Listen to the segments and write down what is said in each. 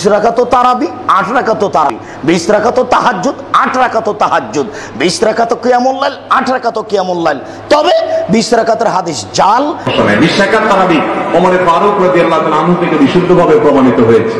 বিশ রাখা তো তারাবি আট রাখা তো তারাবি বিশ রাখা তো তাহাজুদ আট রাখা তো তাহাজুদ বিশ রাখা তো কিয়ামুল্লাইল আট রাখা তো কিয়ামুল্লাইল তবে বিশ রাখাতের হাদিস জাল বিশ রাখা তারাবি অমরে ফারুক রাজি আল্লাহ আনহু থেকে বিশুদ্ধভাবে প্রমাণিত হয়েছে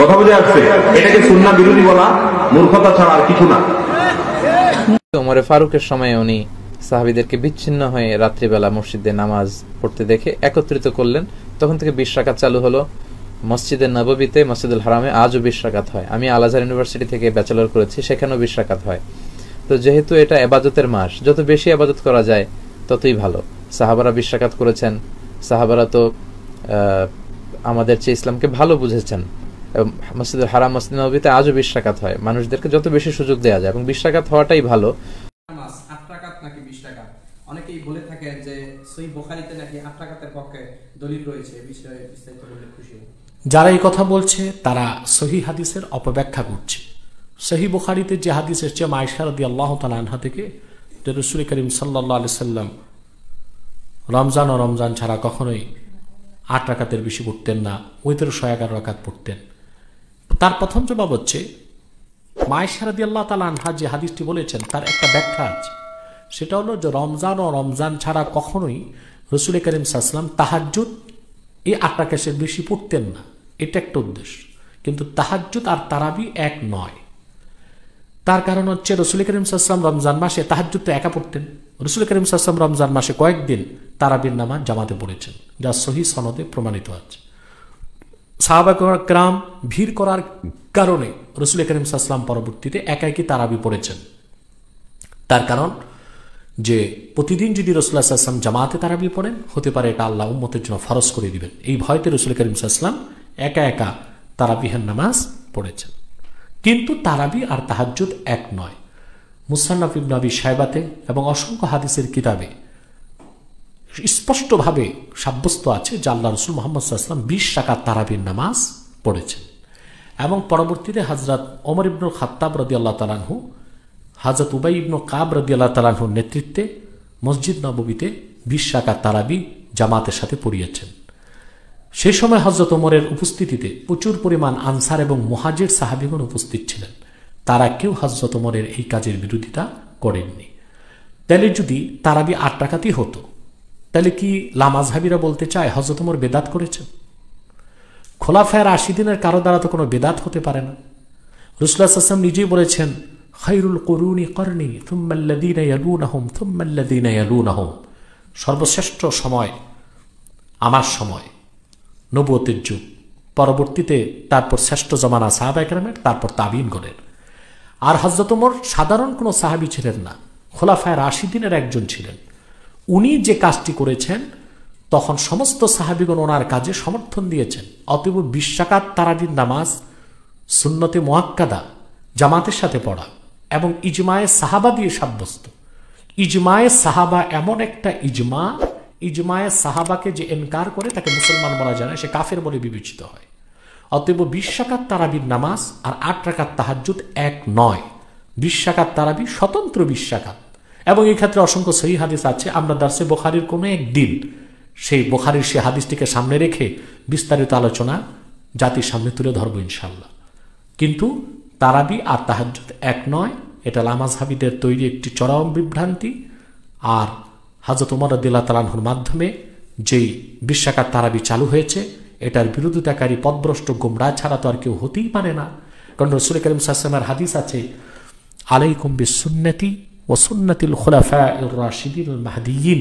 কথা বুঝে আসছে এটাকে সুন্না বিরোধী বলা মূর্খতা ছাড়া আর কিছু না অমরে ফারুকের সময় উনি সাহাবিদেরকে বিচ্ছিন্ন হয়ে রাত্রিবেলা মসজিদে নামাজ পড়তে দেখে একত্রিত করলেন তখন থেকে বিশ রাখা চালু হলো মসজিদে নববীতে মসজিদুল হারামে আজও বিশ্বাকাত হয় আমি আলাজার ইউনিভার্সিটি থেকে ব্যাচেলর করেছি সেখানেও বিশ্বাকাত হয় তো যেহেতু এটা এবাজতের মাস যত বেশি আবাদত করা যায় ততই ভালো সাহাবারা বিশ্বাকাত করেছেন সাহাবারা তো আমাদের চেয়ে ইসলামকে ভালো বুঝেছেন মসজিদুল হারাম মসজিদ নবীতে আজও বিশ্বাকাত হয় মানুষদেরকে যত বেশি সুযোগ দেওয়া যায় এবং বিশ্বাকাত হওয়াটাই ভালো অনেকেই বলে যে বোখারিতে নাকি আট পক্ষে দলিল রয়েছে বিষয়ে বিস্তারিত খুশি যারা এই কথা বলছে তারা সহি হাদিসের অপব্যাখ্যা করছে সহি বুখারিতে যে হাদিস এসছে মাইশারদি আল্লাহ তাল আনহা থেকে যে রসুল করিম সাল্লা আলি সাল্লাম রমজান ও রমজান ছাড়া কখনোই আট রাকাতের বেশি পড়তেন না ওই তেরোশো এগারো রাকাত পড়তেন তার প্রথম জবাব হচ্ছে মায়সারদি আল্লাহ তালা আনহা যে হাদিসটি বলেছেন তার একটা ব্যাখ্যা আছে সেটা হলো যে রমজান ও রমজান ছাড়া কখনোই রসুল করিম সাহসালাম তাহাজুদ এই আট রাকাশের বেশি পড়তেন না এটা একটা উদ্দেশ্য কিন্তু তাহাজ্জুদ আর তারাবি এক নয় তার কারণ হচ্ছে রসুল করিম সাল্লাম রমজান মাসে তাহাজুদ তো একা পড়তেন রসুল করিম সাসলাম রমজান মাসে কয়েকদিন তারাবির নামা জামাতে পড়েছেন যা সহি সনদে প্রমাণিত আছে গ্রাম ভিড় করার কারণে রসুল করিম সাল্লাম পরবর্তীতে একা একই তারাবি পড়েছেন তার কারণ যে প্রতিদিন যদি রসুল্লাহ সাল্লাম জামাতে তারাবি পড়েন হতে পারে এটা আল্লাহ উম্মতের জন্য ফরজ করে দিবেন এই ভয়তে রসুল করিম সাহা একা একা তারাবিহের নামাজ পড়েছেন কিন্তু তারাবি আর তাহাজ্জুদ এক নয় মুসান্নাফ ইবনাবি সাহেবাতে এবং অসংখ্য হাদিসের কিতাবে স্পষ্টভাবে সাব্যস্ত আছে যে আল্লাহ রসুল মোহাম্মদ সাল্লাম বিশ টাকা তারাবির নামাজ পড়েছেন এবং পরবর্তীতে হাজরত ওমর ইবনুল খাত্তাব রদি আল্লাহ তালানহু হাজরত উবাই ইবনু কাব রদি আল্লাহ তালানহুর নেতৃত্বে মসজিদ নবীতে বিশ টাকা তারাবি জামাতের সাথে পড়িয়েছেন সে সময় হজরত ওমরের উপস্থিতিতে প্রচুর পরিমাণ আনসার এবং মহাজের সাহাবিগণ উপস্থিত ছিলেন তারা কেউ হজরত ওমরের এই কাজের বিরোধিতা করেননি তাহলে যদি তারাবি আট টাকাতেই হতো তাহলে কি লামাজহাবিরা বলতে চায় হজরত ওমর বেদাত করেছেন খোলাফায়ের আশি দিনের কারো দ্বারা তো কোনো বেদাত হতে পারে না রুসুল্লাহ আসলাম নিজেই বলেছেন খৈরুল করুনি করনি থুম্মাল্লাদিনা ইয়ালুনাহুম থুম্মাল্লাদিনা ইয়ালুনাহুম সর্বশ্রেষ্ঠ সময় আমার সময় নবুয়তের যুগ পরবর্তীতে তারপর শ্রেষ্ঠ জমানা সাহাবা একরামের তারপর তাবিনগণের আর হজরত উমর সাধারণ কোনো সাহাবি ছিলেন না খোলাফায় রাশিদ্দিনের একজন ছিলেন উনি যে কাজটি করেছেন তখন সমস্ত সাহাবিগণ ওনার কাজে সমর্থন দিয়েছেন অতএব বিশ্বাকাত তারাদিন নামাজ সুন্নতে মোয়াক্কাদা জামাতের সাথে পড়া এবং ইজমায়ে সাহাবা দিয়ে সাব্যস্ত ইজমায়ে সাহাবা এমন একটা ইজমা ইজমায় সাহাবাকে যে এনকার করে তাকে মুসলমান বলা যায় না সে কাফের বলে বিবেচিত হয় অতএব বিশ তারাবির নামাজ আর আট রাকাত তাহাজুদ এক নয় বিশ তারাবি স্বতন্ত্র বিশ এবং এই ক্ষেত্রে অসংখ্য সেই হাদিস আছে আমরা দার্সে বোখারির কোনো একদিন সেই বোখারির সেই হাদিসটিকে সামনে রেখে বিস্তারিত আলোচনা জাতির সামনে তুলে ধরবো ইনশাল্লাহ কিন্তু তারাবি আর তাহাজুদ এক নয় এটা লামাজ হাবিদের তৈরি একটি চরম বিভ্রান্তি আর হাজরত উমর রদিল্লা তালাহুর মাধ্যমে যেই বিশ্বাকার তারাবি চালু হয়েছে এটার বিরোধিতাকারী পদভ্রষ্ট গোমরা ছাড়া তো আর কেউ হতেই পারে না কারণ রসুল করিম সাসেমার হাদিস আছে কুম্বি সুন্নতি ও সুন্নতিল খোলাফা রাশিদিন মাহাদিয়িন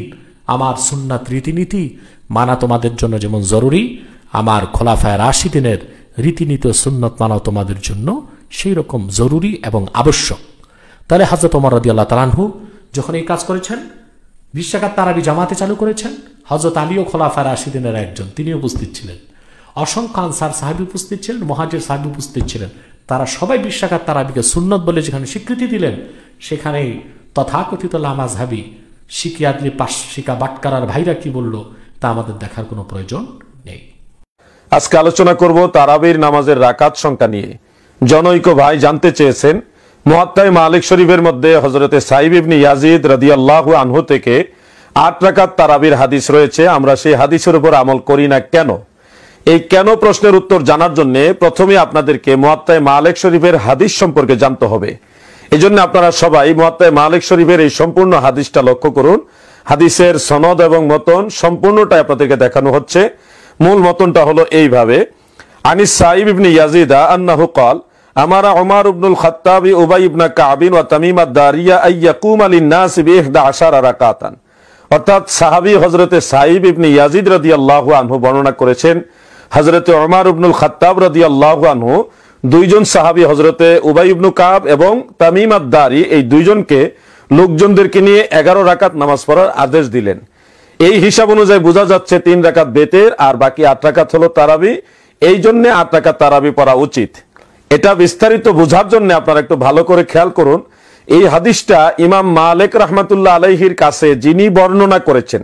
আমার সুন্নাত রীতিনীতি মানা তোমাদের জন্য যেমন জরুরি আমার খোলাফায় রাশিদিনের রীতিনীতি ও সুন্নত মানা তোমাদের জন্য সেই রকম জরুরি এবং আবশ্যক তাহলে হাজরত ওমর রদি আল্লাহ তালানহু যখন এই কাজ করেছেন বিশ তারাবি জামাতে চালু করেছেন হজরত আলীও খোলাফার আশিদিনের একজন তিনি উপস্থিত ছিলেন অসংখ্য আনসার সাহেব উপস্থিত ছিলেন মহাজের সাহেব উপস্থিত ছিলেন তারা সবাই বিশ তারাবিকে সুন্নত বলে যেখানে স্বীকৃতি দিলেন সেখানেই তথাকথিত লামাজ হাবি সিকিয়াদলি পাশিকা বাটকারার ভাইরা কি বলল তা আমাদের দেখার কোনো প্রয়োজন নেই আজকে আলোচনা করব তারাবির নামাজের রাকাত সংখ্যা নিয়ে জনৈক ভাই জানতে চেয়েছেন মহাত্মায় মালিক শরীফের মধ্যে হজরতে সাইব ইবনি ইয়াজিদ আল্লাহ আনহু থেকে আট রাকাত তারাবির হাদিস রয়েছে আমরা সেই হাদিসের উপর আমল করি না কেন এই কেন প্রশ্নের উত্তর জানার জন্য প্রথমে আপনাদেরকে মহাত্মায় মালিক শরীফের হাদিস সম্পর্কে জানতে হবে এই জন্য আপনারা সবাই মহাত্মায় মালিক শরীফের এই সম্পূর্ণ হাদিসটা লক্ষ্য করুন হাদিসের সনদ এবং মতন সম্পূর্ণটা আপনাদেরকে দেখানো হচ্ছে মূল মতনটা হলো এইভাবে আনিস সাইব ইবনি ইয়াজিদা আন্না কল আমারা ওমার ইবনুল খাত্তাবি উবাই ইবনা কাবিন ও তামিমা দারিয়া আইয়াকুম আলী নাসিব ইহদা আশার রাকাতান অর্থাৎ সাহাবী হজরতে সাহিব ইবনি ইয়াজিদ রদি আনহু বর্ণনা করেছেন হজরতে ওমার ইবনুল খাত্তাব রদি আল্লাহ আনহু দুইজন সাহাবী হজরতে উবাই ইবনু কাব এবং তামিম আদারি এই দুইজনকে লোকজনদেরকে নিয়ে এগারো রাকাত নামাজ পড়ার আদেশ দিলেন এই হিসাব অনুযায়ী বোঝা যাচ্ছে তিন রাকাত বেতের আর বাকি আট রাকাত হলো তারাবি এই জন্য আট রাকাত তারাবি পড়া উচিত এটা বিস্তারিত বোঝার জন্য আপনারা একটু ভালো করে খেয়াল করুন এই হাদিসটা ইমাম মালিক রহমাতুল্লাহ আলহির কাছে যিনি বর্ণনা করেছেন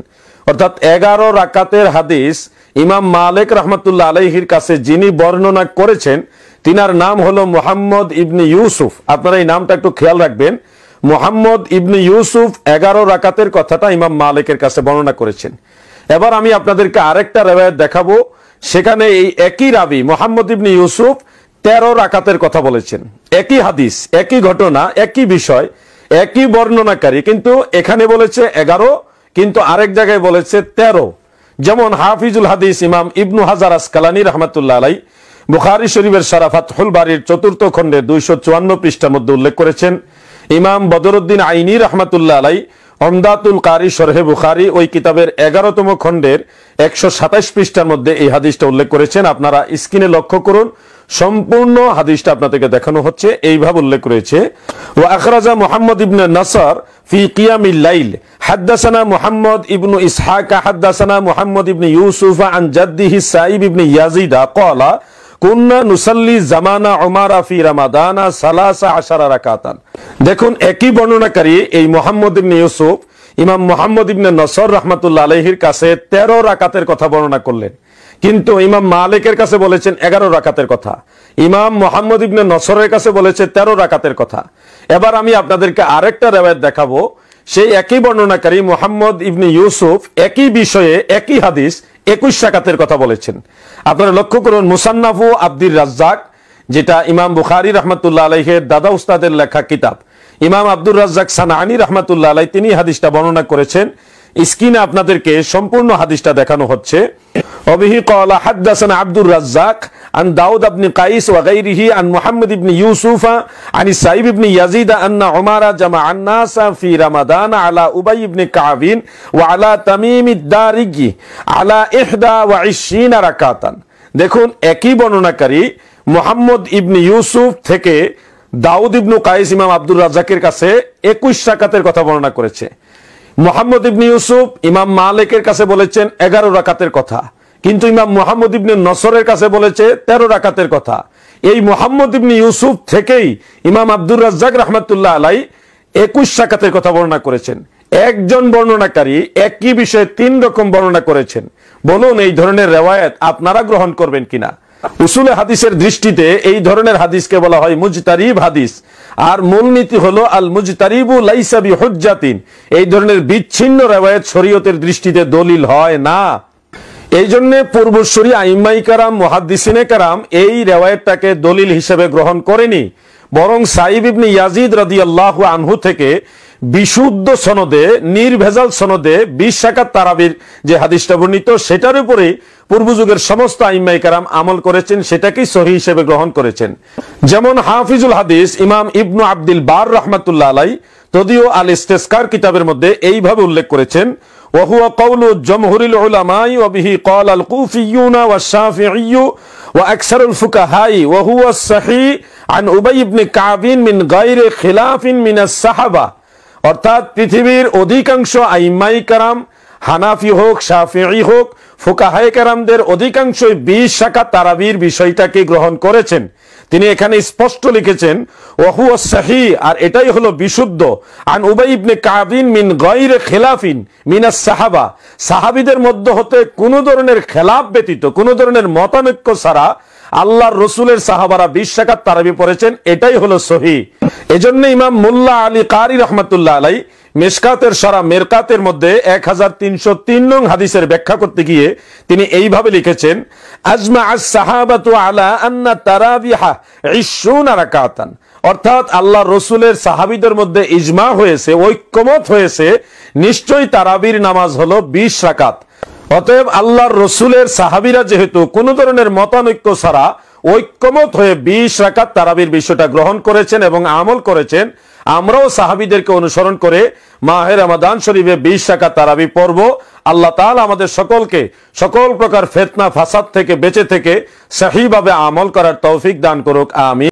অর্থাৎ এগারো রাকাতের হাদিস ইমাম মালিক রহমাতুল্লাহ আলহির কাছে যিনি বর্ণনা করেছেন তিনার নাম হলো মোহাম্মদ ইবনি ইউসুফ আপনারা এই নামটা একটু খেয়াল রাখবেন মোহাম্মদ ইবনি ইউসুফ এগারো রাকাতের কথাটা ইমাম মালিকের কাছে বর্ণনা করেছেন এবার আমি আপনাদেরকে আরেকটা রেবায়ত দেখাবো সেখানে এই একই রাবি মোহাম্মদ ইবনি ইউসুফ তেরো রাকাতের কথা বলেছেন একই হাদিস একই ঘটনা একই বিষয় একই বর্ণনাকারী কিন্তু এখানে বলেছে এগারো কিন্তু আরেক জায়গায় বলেছে তেরো যেমন হাফিজুল হাদিস ইমাম ইবনু হাজার আসকালানি রহমতুল্লাহ আলাই বুখারি শরীফের সারাফাত হুলবাড়ির চতুর্থ খণ্ডে দুইশো চুয়ান্ন পৃষ্ঠার মধ্যে উল্লেখ করেছেন ইমাম বদরুদ্দিন আইনি রহমতুল্লাহ আলাই অমদাতুল কারি সরহে বুখারি ওই কিতাবের এগারোতম খণ্ডের একশো সাতাশ পৃষ্ঠার মধ্যে এই হাদিসটা উল্লেখ করেছেন আপনারা স্ক্রিনে লক্ষ্য করুন সম্পূর্ণ হাদিসটা আপনাদেরকে দেখানো হচ্ছে এইভাবে উল্লেখ রয়েছে ও আখরাজা মোহাম্মদ ইবনে নাসার ফি কিয়ামিল লাইল হাদ্দাসানা মুহাম্মদ ইবনু ইসহাকা হাদ্দাসানা মুহাম্মদ ইবনে ইউসুফ আন জাদ্দিহি সাইব ইবনে ইয়াজিদা ক্বালা কুন্না নুসাল্লি জামানা উমারা ফি রামাদানা সালাসা আশারা রাকাতান দেখুন একই বর্ণনাকারী এই মোহাম্মদ ইবনে ইউসুফ ইমাম মোহাম্মদ ইবনে নসর রহমাতুল্লাহ আলহির কাছে তেরো রাকাতের কথা বর্ণনা করলেন কিন্তু ইমাম মালিকের কাছে বলেছেন এগারো রাকাতের কথা ইমাম মোহাম্মদ ইবনে নসরের কাছে বলেছে তেরো রাকাতের কথা এবার আমি আপনাদেরকে আরেকটা রেওয়ায়ত দেখাবো সেই একই বর্ণনাকারী মোহাম্মদ ইবনে ইউসুফ একই বিষয়ে একই হাদিস একুশ রাকাতের কথা বলেছেন আপনারা লক্ষ্য করুন মুসান্নাফু আব্দির রাজ্জাক যেটা ইমাম বুখারি রহমতুল্লাহ আলহের দাদা উস্তাদের লেখা কিতাব ইমাম আব্দুর রাজ্জাক সানানি রহমতুল্লাহ আলাই তিনি হাদিসটা বর্ণনা করেছেন স্ক্রিনে আপনাদেরকে সম্পূর্ণ হাদিসটা দেখানো হচ্ছে আব্দুর রাজ্জাক عن داود بن قيس وغيره عن محمد بن يوسف عن بن يزيد أن عمر جمع الناس في رمضان على أبي بن وعلى تميم على إحدى وعشرين দেখুন একই বর্ণনাকারী মোহাম্মদ ইবনে ইউসুফ থেকে দাউদ ইবনু কাইস ইমাম আব্দুর রাজ্জাকের কাছে একুশ রাকাতের কথা বর্ণনা করেছে মোহাম্মদ ইবনি ইউসুফ ইমাম মালিকের কাছে বলেছেন এগারো রাকাতের কথা কিন্তু ইমাম মোহাম্মদ ইবনে নসরের কাছে বলেছে তেরো রাকাতের কথা এই মোহাম্মদ ইবনি ইউসুফ থেকেই ইমাম আব্দুর রাজ্জাক রহমতুল্লাহ আলাই একুশ রাকাতের কথা বর্ণনা করেছেন একজন বর্ণনাকারী একই বিষয়ে তিন রকম বর্ণনা করেছেন বলুন এই ধরনের রেওয়ায়ত আপনারা গ্রহণ করবেন কিনা উসুলে হাদিসের দৃষ্টিতে এই ধরনের হাদিসকে বলা হয় মুজতারিব হাদিস আর মূলনীতি হলো আল মুজতারিবু লাইসাবি হজ্জাতিন এই ধরনের বিচ্ছিন্ন রেওয়ায়ত শরীয়তের দৃষ্টিতে দলিল হয় না এই জন্য পূর্বশ্বরী আইমাই কারাম মহাদ্দিসিনে কারাম এই রেওয়ায়তটাকে দলিল হিসেবে গ্রহণ করেনি বরং সাইব ইবনে ইয়াজিদ রাদিয়াল্লাহু আনহু থেকে বিশুদ্ধ সনদে নির্ভেজাল সনদে বিশ শাখা তারাবির যে হাদিসটা বর্ণিত সেটার উপরে পূর্বযুগের সমস্ত আইমাই কারাম আমল করেছেন সেটাকেই সহি হিসেবে গ্রহণ করেছেন যেমন হাফিজুল হাদিস ইমাম ইবনু আব্দুল বার রহমাতুল্লাহ আলাই তদিও আল ইস্তেসকার কিতাবের মধ্যে এইভাবে উল্লেখ করেছেন وهو قول جمهور العلماء وبه قال الكوفيون والشافعي وأكثر الفقهاء وهو الصحيح عن أبي بن كعب من غير خلاف من الصحابة অর্থাৎ পৃথিবীর অধিকাংশ আইমাই কারাম হানাফি হোক সাফি হোক ফুকাহাই কারামদের অধিকাংশই বিশ শাখা তারাবির বিষয়টাকে গ্রহণ করেছেন তিনি এখানে স্পষ্ট লিখেছেন ওহু সাহি আর এটাই হলো বিশুদ্ধ আন উবাইবনে কাবিন মিন গয়ের খেলাফিন মিনা সাহাবা সাহাবিদের মধ্য হতে কোনো ধরনের খেলাফ ব্যতীত কোনো ধরনের মতানৈক্য ছাড়া আল্লাহর রসুলের সাহাবারা বিশ টাকার তারাবি পড়েছেন এটাই হলো সহি এজন্য ইমাম মোল্লা আলী কারি রহমতুল্লাহ আলাই মেসকাতের সারা মেরকাতের মধ্যে এক হাজার তিনশো তিন নং হাদিসের ব্যাখ্যা করতে গিয়ে তিনি এইভাবে লিখেছেন আজমা আজ সাহাবাতু আলা আন্না তারাবিহা ইসুন আরাকাতান অর্থাৎ আল্লাহ রসুলের সাহাবিদের মধ্যে ইজমা হয়েছে ঐক্যমত হয়েছে নিশ্চয়ই তারাবির নামাজ হলো বিশ রাকাত অতএব আল্লাহর রসুলের সাহাবিরা যেহেতু কোনো ধরনের মতানৈক্য ছাড়া ঐক্যমত হয়ে বিশ রাখার তারাবির বিষয়টা গ্রহণ করেছেন এবং আমল করেছেন আমরাও সাহাবিদেরকে অনুসরণ করে মাহের রমাদান শরীফে বিশ রাকাত তারাবি পর্ব আল্লাহ তাহলে আমাদের সকলকে সকল প্রকার ফেতনা ফাসাদ থেকে বেঁচে থেকে সাহিভাবে আমল করার তৌফিক দান করুক আমি